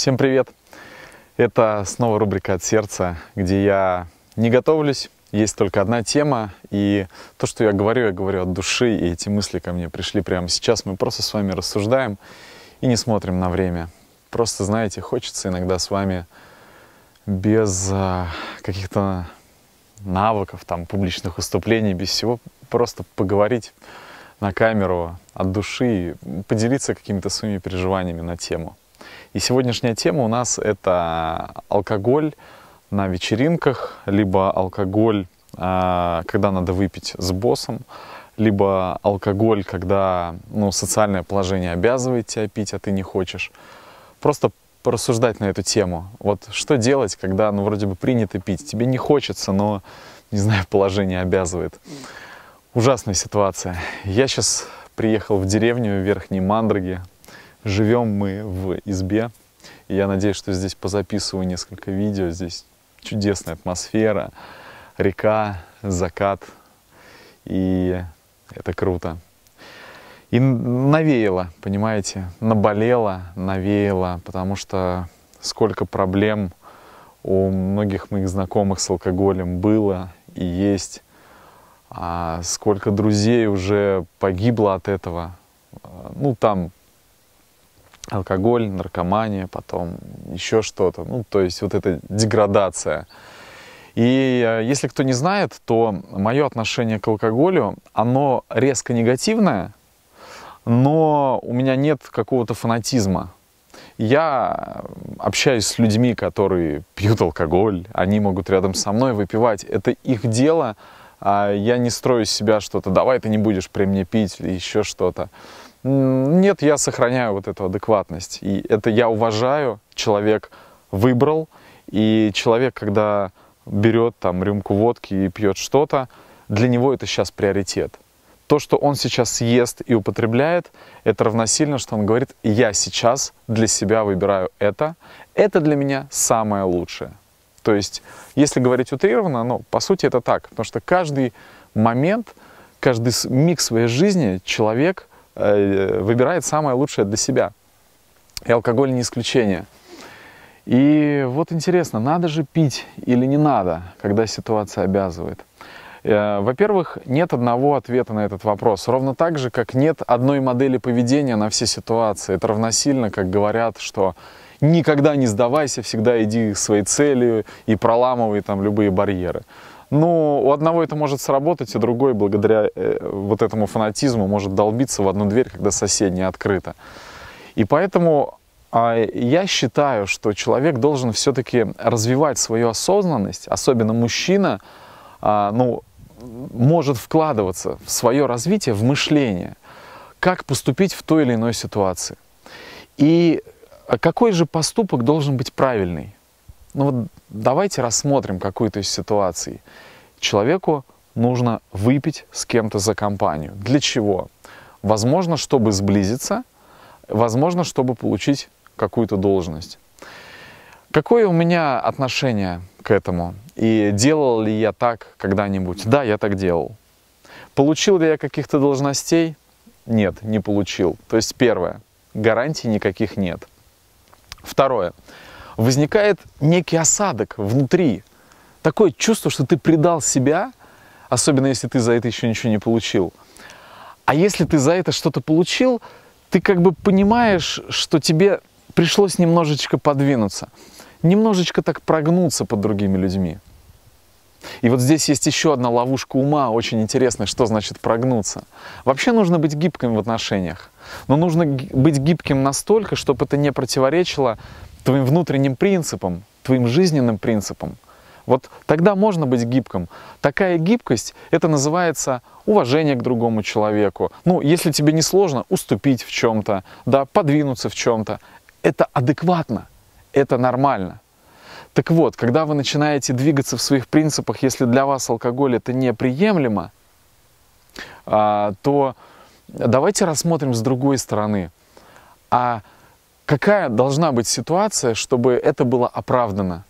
Всем привет! Это снова рубрика «От сердца», где я не готовлюсь, есть только одна тема, и то, что я говорю, я говорю от души, и эти мысли ко мне пришли прямо сейчас. Мы просто с вами рассуждаем и не смотрим на время. Просто, знаете, хочется иногда с вами без а, каких-то навыков, там, публичных выступлений, без всего, просто поговорить на камеру от души, поделиться какими-то своими переживаниями на тему. И сегодняшняя тема у нас это алкоголь на вечеринках, либо алкоголь, а, когда надо выпить с боссом, либо алкоголь, когда ну, социальное положение обязывает тебя пить, а ты не хочешь. Просто порассуждать на эту тему. Вот что делать, когда, ну, вроде бы принято пить, тебе не хочется, но, не знаю, положение обязывает. Ужасная ситуация. Я сейчас приехал в деревню Верхней Мандроги, Живем мы в избе, и я надеюсь, что здесь позаписываю несколько видео. Здесь чудесная атмосфера, река, закат, и это круто. И навеяло, понимаете, наболело, навеяло, потому что сколько проблем у многих моих знакомых с алкоголем было и есть, а сколько друзей уже погибло от этого. Э, ну, там алкоголь, наркомания, потом еще что-то. Ну, то есть вот эта деградация. И э, если кто не знает, то мое отношение к алкоголю, оно резко негативное, но у меня нет какого-то фанатизма. Я э, общаюсь с людьми, которые пьют алкоголь, они могут рядом со мной выпивать. Это их дело. А я не строю из себя что-то, давай ты не будешь при мне пить или еще что-то. Нет, я сохраняю вот эту адекватность. И это я уважаю, человек выбрал, и человек, когда берет там рюмку водки и пьет что-то, для него это сейчас приоритет. То, что он сейчас ест и употребляет, это равносильно, что он говорит, я сейчас для себя выбираю это, это для меня самое лучшее. То есть, если говорить утрированно, но ну, по сути это так, потому что каждый момент, каждый миг своей жизни человек Э, выбирает самое лучшее для себя. И алкоголь не исключение. И вот интересно, надо же пить или не надо, когда ситуация обязывает? Э, во-первых, нет одного ответа на этот вопрос. Ровно так же, как нет одной модели поведения на все ситуации. Это равносильно, как говорят, что никогда не сдавайся, всегда иди к своей цели и проламывай там любые барьеры. Ну, у одного это может сработать, и другой благодаря э, вот этому фанатизму может долбиться в одну дверь, когда соседняя открыта. И поэтому а, я считаю, что человек должен все-таки развивать свою осознанность, особенно мужчина, а, ну, может вкладываться в свое развитие, в мышление, как поступить в той или иной ситуации. И а, какой же поступок должен быть правильный? Ну вот давайте рассмотрим какую-то из ситуаций. Человеку нужно выпить с кем-то за компанию. Для чего? Возможно, чтобы сблизиться, возможно, чтобы получить какую-то должность. Какое у меня отношение к этому? И делал ли я так когда-нибудь? Да, я так делал. Получил ли я каких-то должностей? Нет, не получил. То есть первое, гарантий никаких нет. Второе, возникает некий осадок внутри. Такое чувство, что ты предал себя, особенно если ты за это еще ничего не получил. А если ты за это что-то получил, ты как бы понимаешь, что тебе пришлось немножечко подвинуться, немножечко так прогнуться под другими людьми. И вот здесь есть еще одна ловушка ума, очень интересная, что значит прогнуться. Вообще нужно быть гибким в отношениях, но нужно быть гибким настолько, чтобы это не противоречило твоим внутренним принципам, твоим жизненным принципам, вот тогда можно быть гибким. Такая гибкость, это называется уважение к другому человеку. Ну, если тебе не сложно, уступить в чем-то, да, подвинуться в чем-то. Это адекватно, это нормально. Так вот, когда вы начинаете двигаться в своих принципах, если для вас алкоголь это неприемлемо, а, то давайте рассмотрим с другой стороны. А Какая должна быть ситуация, чтобы это было оправдано?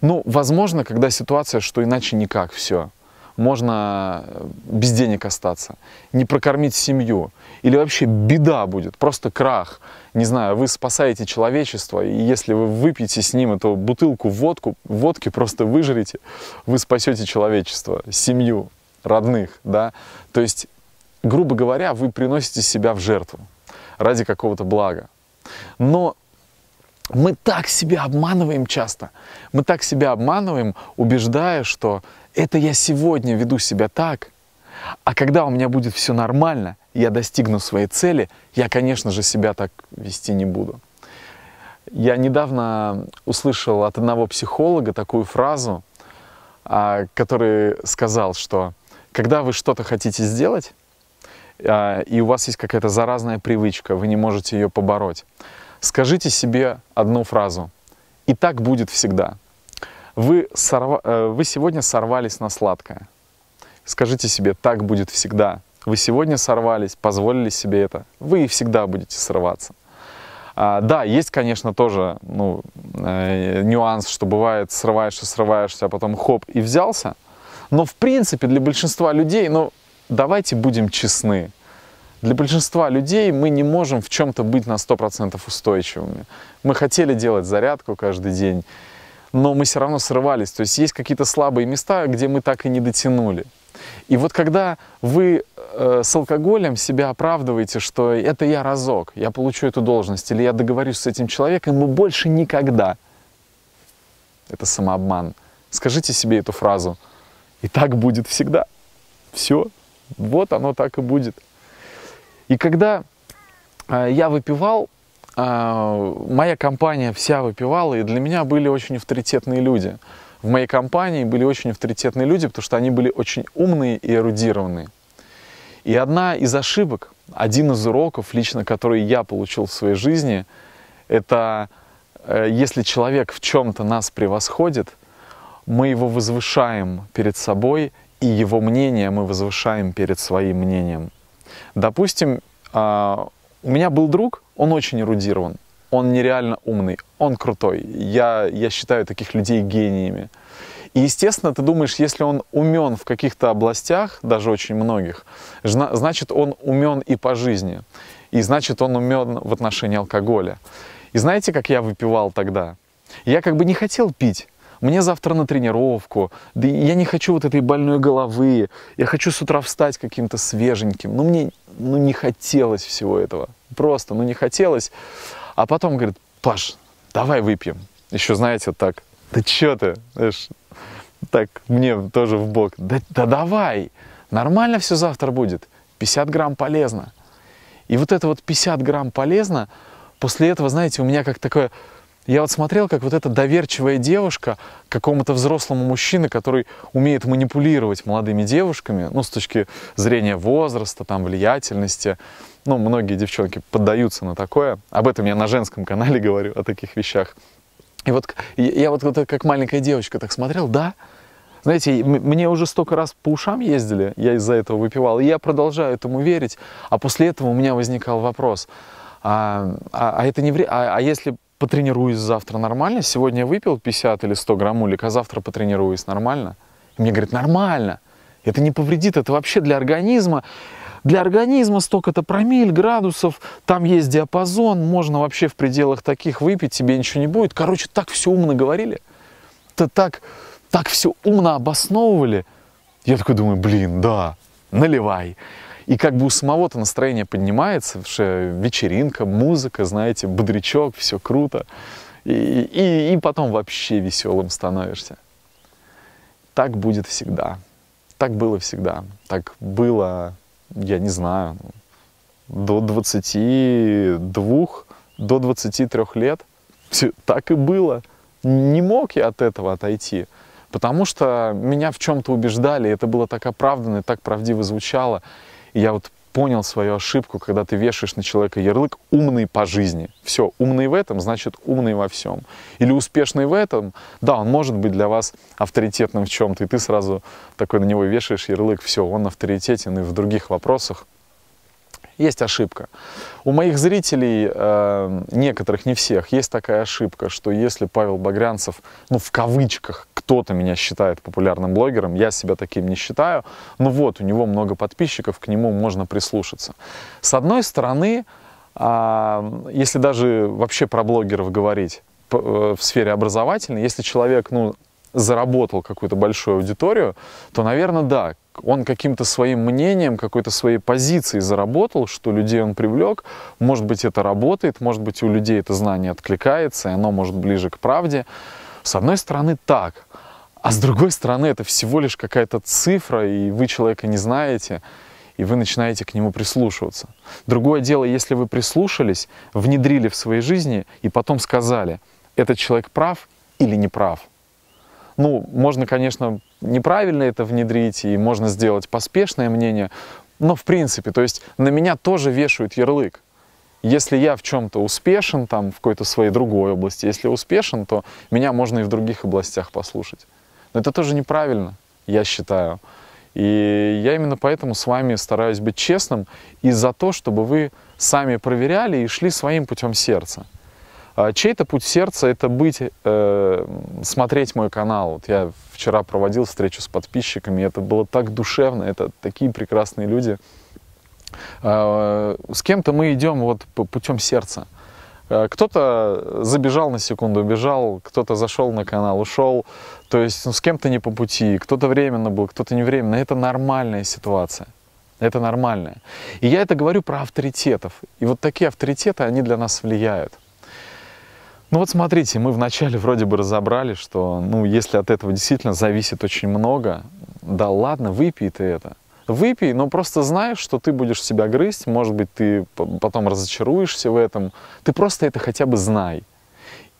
Ну, возможно, когда ситуация, что иначе никак все. Можно э, без денег остаться, не прокормить семью. Или вообще беда будет, просто крах. Не знаю, вы спасаете человечество, и если вы выпьете с ним эту бутылку водку, водки просто выжрите, вы спасете человечество, семью, родных, да. То есть, грубо говоря, вы приносите себя в жертву ради какого-то блага. Но мы так себя обманываем часто. Мы так себя обманываем, убеждая, что это я сегодня веду себя так, а когда у меня будет все нормально, я достигну своей цели, я, конечно же, себя так вести не буду. Я недавно услышал от одного психолога такую фразу, а, который сказал, что когда вы что-то хотите сделать, а, и у вас есть какая-то заразная привычка, вы не можете ее побороть, скажите себе одну фразу. И так будет всегда. Вы, сорва... Э, вы сегодня сорвались на сладкое. Скажите себе, так будет всегда. Вы сегодня сорвались, позволили себе это. Вы и всегда будете сорваться. А, да, есть, конечно, тоже ну, э, нюанс, что бывает срываешься, срываешься, а потом хоп и взялся. Но в принципе для большинства людей, ну, давайте будем честны. Для большинства людей мы не можем в чем-то быть на 100% устойчивыми. Мы хотели делать зарядку каждый день, но мы все равно срывались. То есть есть какие-то слабые места, где мы так и не дотянули. И вот когда вы э, с алкоголем себя оправдываете, что это я разок, я получу эту должность, или я договорюсь с этим человеком, мы больше никогда. Это самообман. Скажите себе эту фразу. И так будет всегда. Все, вот оно так и будет. И когда а, я выпивал, а, моя компания вся выпивала, и для меня были очень авторитетные люди. В моей компании были очень авторитетные люди, потому что они были очень умные и эрудированные. И одна из ошибок, один из уроков лично, который я получил в своей жизни, это э, если человек в чем-то нас превосходит, мы его возвышаем перед собой и его мнение мы возвышаем перед своим мнением. Допустим, а, у меня был друг, он очень эрудирован, он нереально умный, он крутой. Я, я считаю таких людей гениями. И, естественно, ты думаешь, если он умен в каких-то областях, даже очень многих, значит, он умен и по жизни. И значит, он умен в отношении алкоголя. И знаете, как я выпивал тогда? Я как бы не хотел пить, мне завтра на тренировку, да я не хочу вот этой больной головы, я хочу с утра встать каким-то свеженьким. Ну, мне ну, не хотелось всего этого, просто, ну, не хотелось. А потом говорит, Паш, давай выпьем. Еще, знаете, так, да че ты, знаешь, так мне тоже в бок, да, да давай, нормально все завтра будет, 50 грамм полезно. И вот это вот 50 грамм полезно, после этого, знаете, у меня как такое я вот смотрел, как вот эта доверчивая девушка какому-то взрослому мужчине, который умеет манипулировать молодыми девушками, ну, с точки зрения возраста, там, влиятельности, ну, многие девчонки поддаются на такое. Об этом я на женском канале говорю, о таких вещах. И вот я вот, вот как маленькая девочка так смотрел, да, знаете, мне уже столько раз по ушам ездили, я из-за этого выпивал, и я продолжаю этому верить, а после этого у меня возникал вопрос, а, а, а это не вре... а, а если потренируюсь завтра нормально, сегодня я выпил 50 или 100 граммулик, а завтра потренируюсь нормально. И мне говорит, нормально, это не повредит, это вообще для организма, для организма столько-то промиль, градусов, там есть диапазон, можно вообще в пределах таких выпить, тебе ничего не будет. Короче, так все умно говорили, то так, так все умно обосновывали. Я такой думаю, блин, да, наливай. И как бы у самого-то настроение поднимается, что вечеринка, музыка, знаете, бодрячок, все круто. И, и, и потом вообще веселым становишься. Так будет всегда. Так было всегда. Так было, я не знаю, до 22, до 23 лет. Все, так и было. Не мог я от этого отойти потому что меня в чем-то убеждали, это было так оправданно так правдиво звучало я вот понял свою ошибку, когда ты вешаешь на человека ярлык «умный по жизни». Все, умный в этом, значит умный во всем. Или успешный в этом, да, он может быть для вас авторитетным в чем-то, и ты сразу такой на него вешаешь ярлык «все, он авторитетен и в других вопросах». Есть ошибка. У моих зрителей, эм, некоторых, не всех, есть такая ошибка, что если Павел Багрянцев, ну в кавычках, кто-то меня считает популярным блогером, я себя таким не считаю, но ну вот у него много подписчиков, к нему можно прислушаться. С одной стороны, а, если даже вообще про блогеров говорить э, в сфере образовательной, если человек, ну, заработал какую-то большую аудиторию, то, наверное, да, он каким-то своим мнением, какой-то своей позицией заработал, что людей он привлек. Может быть, это работает, может быть, у людей это знание откликается, и оно может ближе к правде. С одной стороны так, а с другой стороны это всего лишь какая-то цифра, и вы человека не знаете, и вы начинаете к нему прислушиваться. Другое дело, если вы прислушались, внедрили в своей жизни и потом сказали, этот человек прав или не прав. Ну, можно, конечно, неправильно это внедрить, и можно сделать поспешное мнение, но в принципе, то есть на меня тоже вешают ярлык если я в чем-то успешен, там, в какой-то своей другой области, если успешен, то меня можно и в других областях послушать. Но это тоже неправильно, я считаю. И я именно поэтому с вами стараюсь быть честным и за то, чтобы вы сами проверяли и шли своим путем сердца. А, чей-то путь сердца — это быть, э, смотреть мой канал. Вот я вчера проводил встречу с подписчиками, это было так душевно, это такие прекрасные люди — а, с кем-то мы идем вот путем сердца. А, кто-то забежал на секунду, убежал, кто-то зашел на канал, ушел. То есть ну, с кем-то не по пути, кто-то временно был, кто-то не временно. Это нормальная ситуация. Это нормально. И я это говорю про авторитетов. И вот такие авторитеты, они для нас влияют. Ну вот смотрите, мы вначале вроде бы разобрали, что ну, если от этого действительно зависит очень много, да ладно, выпей ты это. Выпей, но просто знаешь, что ты будешь себя грызть, может быть, ты потом разочаруешься в этом. Ты просто это хотя бы знай.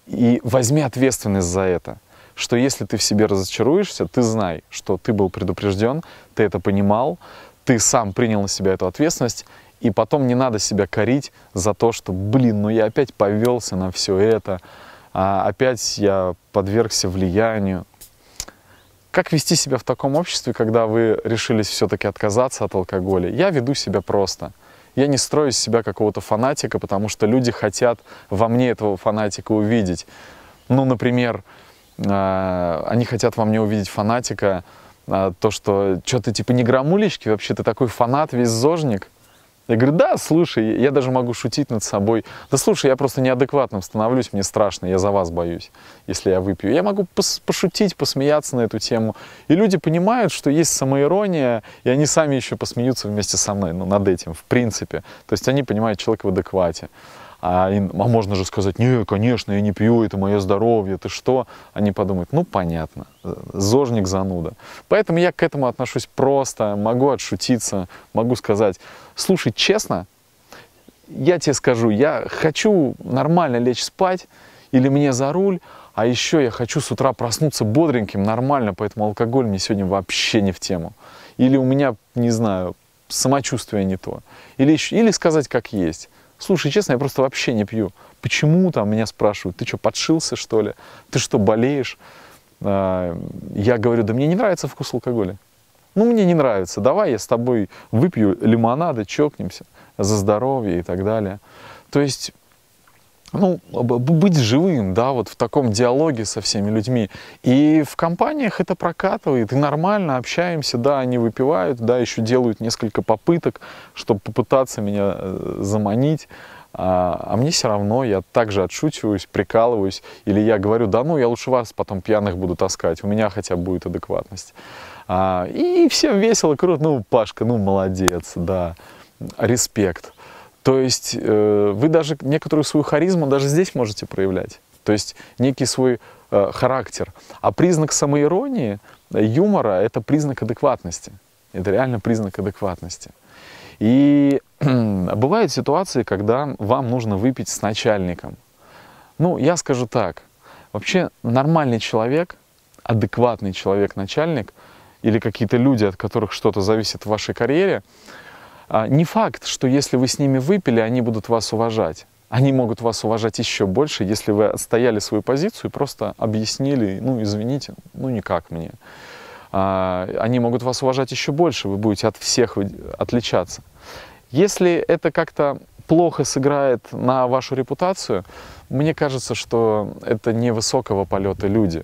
И возьми ответственность за это что если ты в себе разочаруешься, ты знай, что ты был предупрежден, ты это понимал, ты сам принял на себя эту ответственность, и потом не надо себя корить за то, что, блин, ну я опять повелся на все это, а опять я подвергся влиянию. Как вести себя в таком обществе, когда вы решились все-таки отказаться от алкоголя? Я веду себя просто. Я не строю из себя какого-то фанатика, потому что люди хотят во мне этого фанатика увидеть. Ну, например, э, они хотят во мне увидеть фанатика, э, то, что что ты типа не грамулечки, вообще ты такой фанат, весь зожник. Я говорю, да, слушай, я даже могу шутить над собой. Да слушай, я просто неадекватным становлюсь, мне страшно, я за вас боюсь, если я выпью. Я могу пос пошутить, посмеяться на эту тему. И люди понимают, что есть самоирония, и они сами еще посмеются вместе со мной, ну, над этим, в принципе. То есть они понимают человек в адеквате. А, им, а можно же сказать, не, конечно, я не пью, это мое здоровье, ты что? Они подумают, ну понятно, зожник зануда. Поэтому я к этому отношусь просто, могу отшутиться, могу сказать, слушай, честно, я тебе скажу, я хочу нормально лечь спать, или мне за руль, а еще я хочу с утра проснуться бодреньким, нормально, поэтому алкоголь мне сегодня вообще не в тему. Или у меня, не знаю, самочувствие не то. Или, еще, или сказать как есть. Слушай, честно, я просто вообще не пью. Почему там меня спрашивают? Ты что, подшился, что ли? Ты что, болеешь? А, я говорю, да мне не нравится вкус алкоголя. Ну, мне не нравится. Давай я с тобой выпью лимонада, чокнемся за здоровье и так далее. То есть ну, быть живым, да, вот в таком диалоге со всеми людьми. И в компаниях это прокатывает, и нормально общаемся, да, они выпивают, да, еще делают несколько попыток, чтобы попытаться меня э, заманить. А, а мне все равно, я также отшучиваюсь, прикалываюсь, или я говорю, да ну, я лучше вас потом пьяных буду таскать, у меня хотя бы будет адекватность. А, и всем весело, круто, ну, Пашка, ну, молодец, да, респект. То есть э, вы даже некоторую свою харизму даже здесь можете проявлять. То есть некий свой э, характер. А признак самоиронии, э, юмора — это признак адекватности. Это реально признак адекватности. И бывают ситуации, когда вам нужно выпить с начальником. Ну, я скажу так. Вообще нормальный человек, адекватный человек-начальник или какие-то люди, от которых что-то зависит в вашей карьере — а, не факт, что если вы с ними выпили, они будут вас уважать. Они могут вас уважать еще больше, если вы отстояли свою позицию и просто объяснили, ну, извините, ну, никак мне. А, они могут вас уважать еще больше, вы будете от всех отличаться. Если это как-то плохо сыграет на вашу репутацию, мне кажется, что это не высокого полета люди.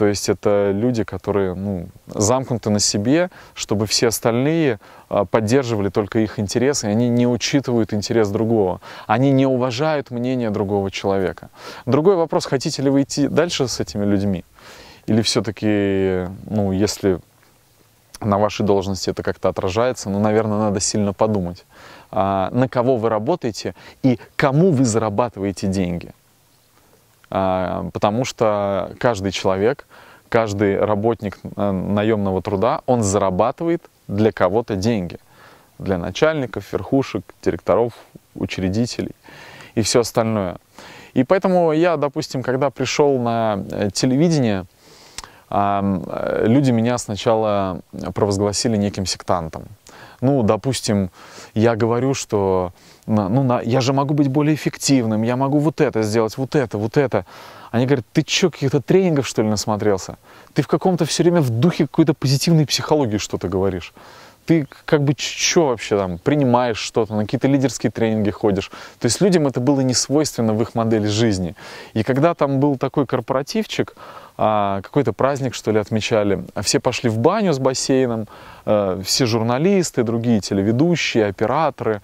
То есть это люди, которые ну, замкнуты на себе, чтобы все остальные а, поддерживали только их интересы, и они не учитывают интерес другого. Они не уважают мнение другого человека. Другой вопрос, хотите ли вы идти дальше с этими людьми? Или все-таки, ну, если на вашей должности это как-то отражается, ну, наверное, надо сильно подумать, а, на кого вы работаете и кому вы зарабатываете деньги. А, потому что каждый человек, каждый работник э, наемного труда, он зарабатывает для кого-то деньги. Для начальников, верхушек, директоров, учредителей и все остальное. И поэтому я, допустим, когда пришел на э, телевидение, Э, люди меня сначала провозгласили неким сектантом. Ну, допустим, я говорю, что ну, на, я же могу быть более эффективным, я могу вот это сделать, вот это, вот это. Они говорят, ты что, каких-то тренингов, что ли, насмотрелся? Ты в каком-то все время в духе какой-то позитивной психологии что-то говоришь ты как бы что вообще там, принимаешь что-то, на какие-то лидерские тренинги ходишь. То есть людям это было не свойственно в их модели жизни. И когда там был такой корпоративчик, а, какой-то праздник, что ли, отмечали. А все пошли в баню с бассейном, э, все журналисты, другие телеведущие, операторы.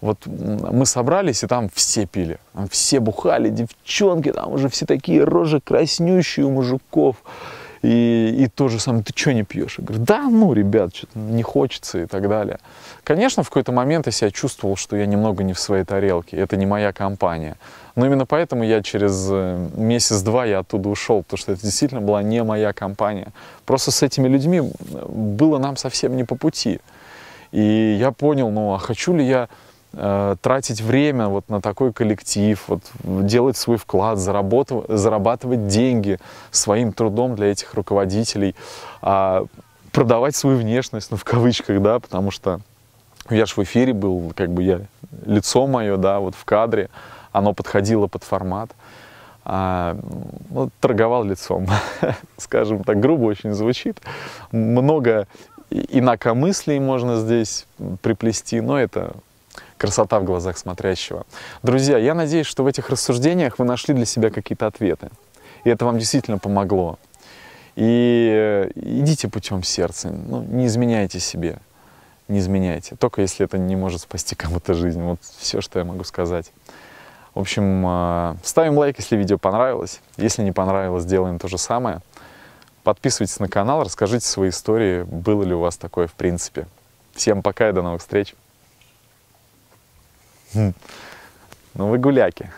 Вот мы собрались, и там все пили, все бухали, девчонки, там уже все такие рожи краснющие у мужиков. И, и то же самое, ты что не пьешь? Я говорю, да, ну, ребят, что-то не хочется и так далее. Конечно, в какой-то момент я себя чувствовал, что я немного не в своей тарелке, это не моя компания. Но именно поэтому я через э, месяц-два я оттуда ушел, потому что это действительно была не моя компания. Просто с этими людьми э, было нам совсем не по пути. И я понял, ну, а хочу ли я Э, тратить время вот на такой коллектив, вот, делать свой вклад, заработав, зарабатывать деньги своим трудом для этих руководителей, а, продавать свою внешность, ну, в кавычках, да, потому что я же в эфире был, как бы я, лицо мое, да, вот в кадре, оно подходило под формат. А, ну, торговал лицом, скажем так, грубо очень звучит. Много инакомыслий можно здесь приплести, но это красота в глазах смотрящего. Друзья, я надеюсь, что в этих рассуждениях вы нашли для себя какие-то ответы. И это вам действительно помогло. И э, идите путем сердца, ну, не изменяйте себе, не изменяйте. Только если это не может спасти кому-то жизнь. Вот все, что я могу сказать. В общем, э, ставим лайк, если видео понравилось. Если не понравилось, делаем то же самое. Подписывайтесь на канал, расскажите свои истории, было ли у вас такое в принципе. Всем пока и до новых встреч! Ну вы гуляки.